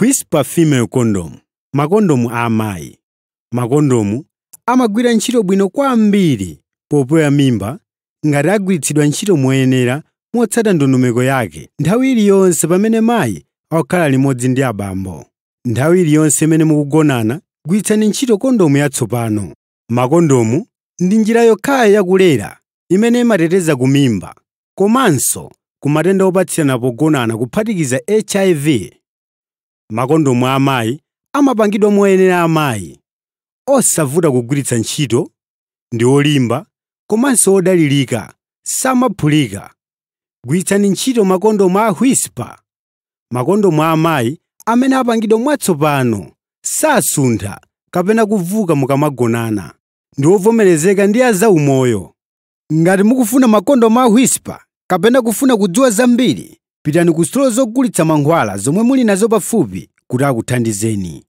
whisper female condom makondomu amayi makondomu amagwira ntchito bwino kwambiri popoya mimba ngati agwiritsidwa ntchito moyenera motsata ndondomeko yake nthawi iliyonse pamene mayi akukhala limodzi ndi abambo nthawi iliyonse imene mukugonana gwiritsani ntchito kondomu yatsopano makondomu ndi njira yokhayo yakulera imene imateteza kumimba komanso kumatenda opatsirana pogonana kuphatikiza hiv makondomu amayi amapangidwa moyenera amayi, osavuta kugwiritsa ntchito, ndi olimba, komanso odalirika, samaphulika. Gwiritsani ntchito makondomu a Whisper, makondomu amayi amene apangidwa mwatsopano, sasuntha kapena kuvuka mukamagonana, ndi ovomerezeka ndi azaumoyo. Ngati mukufuna makondomu a Whisper kapena kufuna kudziwa zambiri pitani ku sitolo zogulitsa mankhwala zomwe muli nazo pafupi kuti akuthandizeni